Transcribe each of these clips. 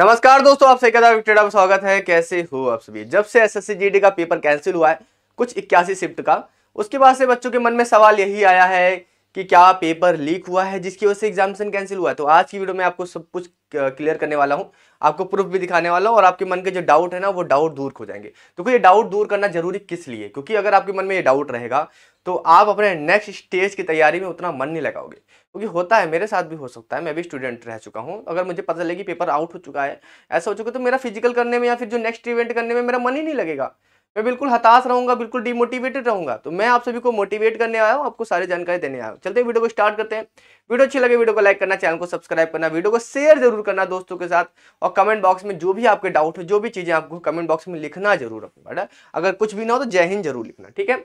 नमस्कार दोस्तों आप सभी का स्वागत है कैसे हो आप सभी जब से एसएससी जीडी का पेपर कैंसिल हुआ है कुछ इक्यासी शिफ्ट का उसके बाद से बच्चों के मन में सवाल यही आया है कि क्या पेपर लीक हुआ है जिसकी वजह से एग्जामिनेशन कैंसिल हुआ है तो आज की वीडियो में आपको सब कुछ क्लियर करने वाला हूँ आपको प्रूफ भी दिखाने वाला हूँ और आपके मन के जो डाउट है ना वो डाउट दूर हो जाएंगे तो ये डाउट दूर करना जरूरी किस लिए क्योंकि अगर आपके मन में ये डाउट रहेगा तो आप अपने नेक्स्ट स्टेज की तैयारी में उतना मन नहीं लगाओगे क्योंकि होता है मेरे साथ भी हो सकता है मैं भी स्टूडेंट रह चुका हूँ अगर मुझे पता चले कि पेपर आउट हो चुका है ऐसा हो चुका तो मेरा फिजिकल करने में या फिर जो नेक्स्ट इवेंट करने में मेरा मन ही नहीं लगेगा मैं बिल्कुल हताश रहूंगा बिल्कुल डिमोटिवेटेड रहूंगा तो मैं आप सभी को मोटिवेट करने आया हूँ आपको सारी जानकारी देने आया हूँ चलते वीडियो को स्टार्ट करते हैं वीडियो अच्छी लगे वीडियो को लाइक करना चैनल को सब्सक्राइब करना वीडियो को शेयर जरूर करना दोस्तों के साथ और कमेंट बॉक्स में जो भी आपके डाउट हो जो भी चीज़ें आपको कमेंट बॉक्स में लिखना जरूर अपने अगर कुछ भी ना हो तो जय हिंद जरूर लिखना ठीक है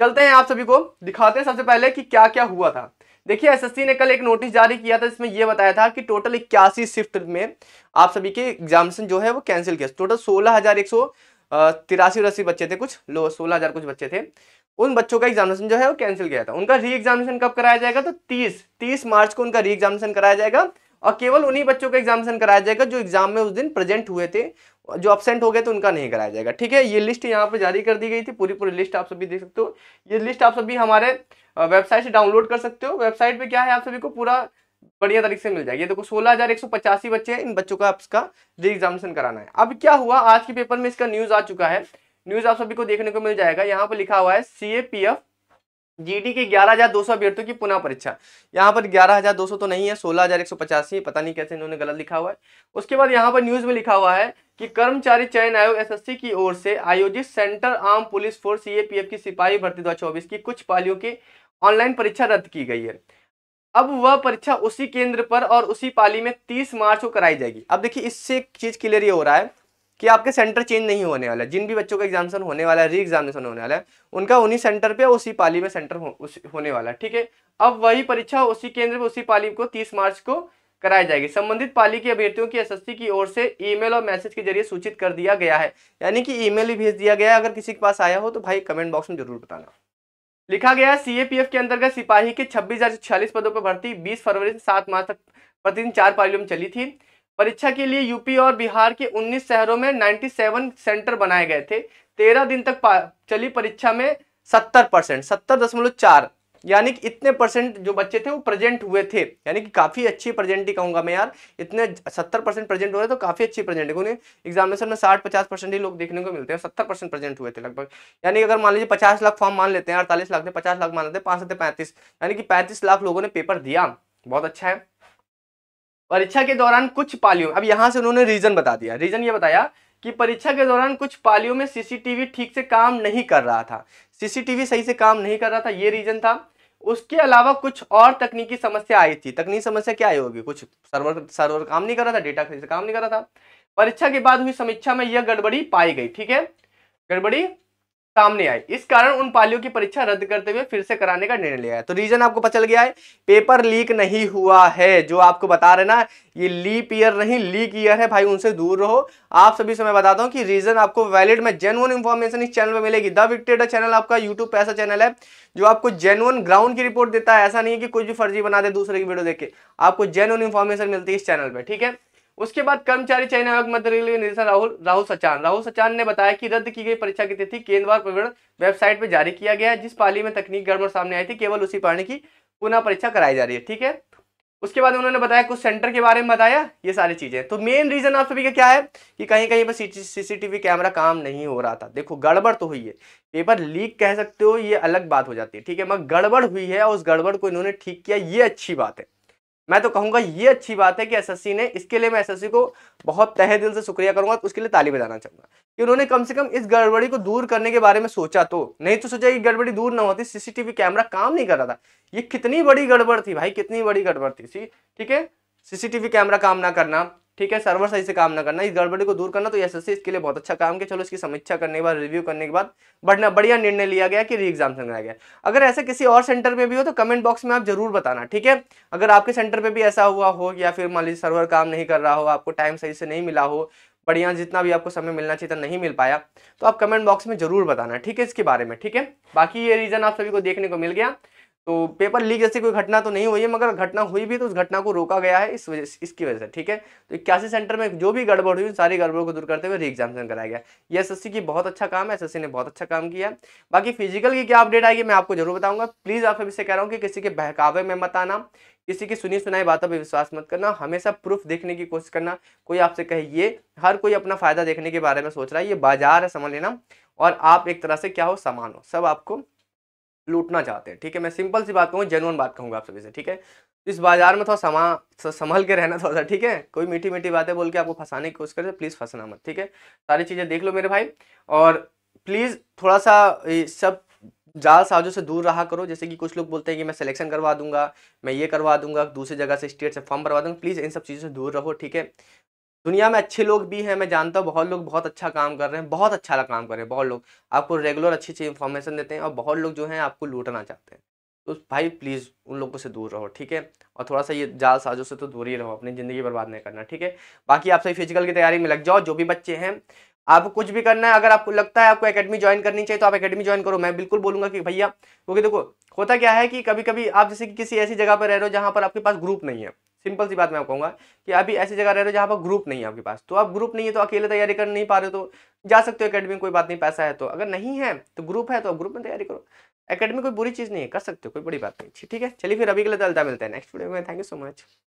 चलते हैं आप सभी को दिखाते हैं सबसे पहले कि क्या क्या हुआ था देखिए एसएससी ने कल एक नोटिस जारी किया था जिसमें यह बताया था कि टोटल इक्यासी शिफ्ट में आप सभी के एग्जामिनेशन जो है वो कैंसिल किया टोटल सोलह हजार एक सौ तिरासी उरासी बच्चे थे कुछ लो सोलह हज़ार कुछ बच्चे थे उन बच्चों का एग्जामिनेशन जो है वो कैंसिल किया था उनका री एग्जामिनेशन कब कराया जाएगा तो तीस तीस मार्च को उनका री एग्जामिनेशन कराया जाएगा और केवल उन्हीं बच्चों का एग्जामिनेशन कराया जाएगा जो एग्जाम में उस दिन प्रेजेंट हुए थे जो अपसेंट हो गए तो उनका नहीं कराया जाएगा ठीक है ये लिस्ट यहाँ पर जारी कर दी गई थी पूरी पूरी लिस्ट आप सभी देख सकते हो ये लिस्ट आप सभी हमारे वेबसाइट से डाउनलोड कर सकते हो वेबसाइट पे क्या है आप सभी को पूरा बढ़िया तरीके से मिल जाएगी देखो सोलह हजार एक सौ पचासी बच्चे हैं इन बच्चों का आपका री एग्जामिनेशन कराना है अब क्या हुआ आज के पेपर में इसका न्यूज आ चुका है न्यूज आप सभी को देखने को मिल जाएगा यहाँ पर लिखा हुआ है C A P F GD के ग्यारह हजार दो सौ अभ्यर्थियों की पुनः परीक्षा यहाँ पर ग्यारह हजार दो सौ तो नहीं है सोलह हजार एक सौ पचासी पता नहीं कैसे इन्होंने गलत लिखा हुआ है उसके बाद यहाँ पर न्यूज में लिखा हुआ है कि कर्मचारी चयन आयोग एसएससी की ओर से आयोजित center arm police force CAPF की सिपाही भर्ती दो की कुछ पालियों के ऑनलाइन परीक्षा रद्द की गई है अब वह परीक्षा उसी केंद्र पर और उसी पाली में तीस मार्च को कराई जाएगी अब देखिए इससे एक चीज़ क्लियर ये हो रहा है कि आपके सेंटर चेंज नहीं होने वाला जिन भी बच्चों का एग्जामेशन होने वाला है री एग्जामिनेशन होने वाला है उनका उन्हीं सेंटर पे उसी पाली में सेंटर हो, उस, होने वाला है ठीक है अब वही परीक्षा उसी केंद्र पर उसी पाली को तीस मार्च को कराई जाएगी संबंधित पाली के अभ्यर्थियों की एसएससी की ओर से ईमेल और मैसेज के जरिए सूचित कर दिया गया है यानी कि ईमेल भी भेज दिया गया है अगर किसी के पास आया हो तो भाई कमेंट बॉक्स में जरूर बताना लिखा गया सीएपीएफ के अंतर्गत सिपाही के छब्बीस पदों पर भर्ती 20 फरवरी से 7 मार्च तक प्रतिदिन चार पालियों में चली थी परीक्षा के लिए यूपी और बिहार के 19 शहरों में 97 सेंटर बनाए गए थे 13 दिन तक चली परीक्षा में 70 परसेंट सत्तर दशमलव चार यानी कि इतने परसेंट जो बच्चे थे वो प्रेजेंट हुए थे यानी कि काफ़ी अच्छी प्रेजेंट ही कहूँगा मैं यार इतने सत्तर परसेंट प्रेजेंट हो रहे तो काफ़ी अच्छी प्रेजेंट है एग्जामिनेशन में साठ पचास परसेंट ही लोग देखने को मिलते हैं सत्तर परसेंट प्रेजेंट हुए थे लगभग यानी कि अगर मान लीजिए पचास लाख फॉर्म मान लेते हैं अड़तालीस लाख थे पचास लाख मान लेते हैं पाँच सौ पैंतीस यानी कि पैंतीस लाख लोगों ने पेपर दिया बहुत अच्छा है परीक्षा के दौरान कुछ पालियों अब यहाँ से उन्होंने रीजन बता दिया रीजन ये बताया कि परीक्षा के दौरान कुछ पालियों में सीसीटीवी ठीक से काम नहीं कर रहा था सीसीटीवी सही से काम नहीं कर रहा था ये रीजन था उसके अलावा कुछ और तकनीकी समस्या आई थी तकनीकी समस्या क्या आई होगी कुछ सर्वर सर्वर काम नहीं कर रहा था डेटा सही से काम नहीं कर रहा था परीक्षा के बाद हुई समीक्षा में यह गड़बड़ी पाई गई ठीक है गड़बड़ी सामने आई इस कारण उन पालियों की परीक्षा रद्द करते हुए फिर से कराने का निर्णय लिया है तो रीजन आपको पता चल गया है पेपर लीक नहीं हुआ है जो आपको बता रहे ना ये लीप ईयर नहीं लीक ईयर है भाई उनसे दूर रहो आप सभी से मैं बताता हूँ कि रीजन आपको वैलिड में जेनुअन इन्फॉर्मेशन इस चैनल पर मिलेगी द विक्टेडर चैनल आपका यूट्यूब पर ऐसा चैनल है जो आपको जेनुअन ग्राउंड की रिपोर्ट देता है ऐसा नहीं है कि कुछ भी फर्जी बना दे दूसरे की वीडियो देख के आपको जेनुअन इन्फॉर्मेशन मिलती है इस चैनल पर ठीक है उसके बाद कर्मचारी चयन आयोग मध्य रेलवे निदेशक राहुल राहुल सचान राहुल सचान ने बताया कि रद्द की गई परीक्षा की तिथि केंद्रवार प्रवरण वेबसाइट पर जारी किया गया है जिस पाली में तकनीक गड़बड़ सामने आई थी केवल उसी पाली की पुनः परीक्षा कराई जा रही है ठीक है उसके बाद उन्होंने बताया कुछ सेंटर के बारे में बताया ये सारी चीज़ें तो मेन रीज़न आप सभी का क्या है कि कहीं कहीं पर सीसीटीवी कैमरा काम नहीं हो रहा था देखो गड़बड़ तो हुई है पेपर लीक कह सकते हो ये अलग बात हो जाती है ठीक है मगर गड़बड़ हुई है और उस गड़बड़ को इन्होंने ठीक किया ये अच्छी बात है मैं तो कहूँगा ये अच्छी बात है कि एसएससी ने इसके लिए मैं एसएससी को बहुत तहे दिल से शुक्रिया करूँगा तो उसके लिए ताली बजाना चाहूँगा कि उन्होंने कम से कम इस गड़बड़ी को दूर करने के बारे में सोचा तो नहीं तो सोचा ये गड़बड़ी दूर ना होती सीसीटीवी कैमरा काम नहीं कर रहा था ये कितनी बड़ी गड़बड़ थी भाई कितनी बड़ी गड़बड़ थी ठीक है सीसीटीवी कैमरा काम ना करना ठीक है सर्वर सही से काम ना करना इस गड़बड़ी को दूर करना तो एस इसके लिए बहुत अच्छा काम किया चलो इसकी समीक्षा करने के बाद रिव्यू करने के बाद बढ़ना बढ़िया निर्णय लिया गया कि री एग्जाम संग्रह गया अगर ऐसे किसी और सेंटर में भी हो तो कमेंट बॉक्स में आप जरूर बताना ठीक है अगर आपके सेंटर पर भी ऐसा हुआ हो या फिर मान लीजिए सर्वर काम नहीं कर रहा हो आपको टाइम सही से नहीं मिला हो बढ़िया जितना भी आपको समय मिलना चाहिए था नहीं मिल पाया तो आप कमेंट बॉक्स में जरूर बताना ठीक है इसके बारे में ठीक है बाकी ये रीज़न आप सभी को देखने को मिल गया तो पेपर लीक जैसी कोई घटना तो नहीं हुई है मगर घटना हुई भी तो उस घटना को रोका गया है इस वजह इसकी वजह से ठीक है तो इक्यासी सेंटर में जो भी गड़बड़ हुई सारी गड़बड़ों को दूर करते हुए री एग्जामेशन कराया गया ये एस की बहुत अच्छा काम है एस ने बहुत अच्छा काम किया बाकी फिजिकल की क्या अपडेट आएगी मैं आपको जरूर बताऊंगा प्लीज़ आप अभी से कह रहा हूँ कि किसी के बहकावे में मत आना किसी की सुनी सुनाई बातों पर विश्वास मत करना हमेशा प्रूफ देखने की कोशिश करना कोई आपसे कहे हर कोई अपना फायदा देखने के बारे में सोच रहा है ये बाजार है समझ लेना और आप एक तरह से क्या हो समान हो सब आपको लूटना चाहते हैं ठीक है मैं सिंपल सी बात कहूँ जेनुअन बात कहूँगा आप सभी से ठीक है इस बाजार में थोड़ा समा संभल के रहना थोड़ा सा ठीक है कोई मीठी मीठी बातें बोल के आपको फंसाने की कोशिश करें प्लीज़ फंसना मत ठीक है सारी चीज़ें देख लो मेरे भाई और प्लीज़ थोड़ा सा सब जाल साजों से दूर रहा करो जैसे कि कुछ लोग बोलते हैं कि मैं सिलेक्शन करवा दूंगा मैं ये करवा दूंगा दूसरी जगह से स्टेट से फॉर्म भरवा दूंगा प्लीज़ इन सब चीज़ों से दूर रहो ठीक है दुनिया में अच्छे लोग भी हैं मैं जानता हूँ बहुत लोग बहुत अच्छा काम कर रहे हैं बहुत अच्छा काम कर रहे हैं बहुत लोग आपको रेगुलर अच्छी अच्छी इन्फॉर्मेशन देते हैं और बहुत लोग जो हैं आपको लूटना चाहते हैं तो भाई प्लीज़ उन लोगों से दूर रहो ठीक है और थोड़ा सा ये जाल साजों से तो दूर ही रहो अपनी ज़िंदगी बर्बाद नहीं करना ठीक है बाकी आप सही फिजिकल की तैयारी में लग जाओ जो भी बच्चे हैं आपको कुछ भी करना है अगर आपको लगता है आपको एकेडमी ज्वाइन करनी चाहिए तो आप एकेडमी ज्वाइन करो मैं बिल्कुल बोलूंगा कि भैया क्योंकि देखो होता क्या है कि कभी कभी आप जैसे कि किसी ऐसी जगह पर रह रहे हो जहाँ पर आपके पास ग्रुप नहीं है सिंपल सी बात मैं कहूँगा कि अभी ऐसी जगह रह रहे हो जहाँ पर ग्रुप नहीं है आपके पास तो आप ग्रुप नहीं है तो अकेले तैयारी कर नहीं पा रहे हो तो जा सकते हो अकेडमी कोई बात नहीं पैसा है तो अगर नहीं है तो ग्रुप है तो आप ग्रुप में तैयारी करो अकेडमी कोई बुरी चीज़ नहीं है कर सकते हो कोई बड़ी बात नहीं ठीक है चलिए फिर अभी के लिए अलता मिलता है नेक्स्ट वीडियो में थैंक यू सो मच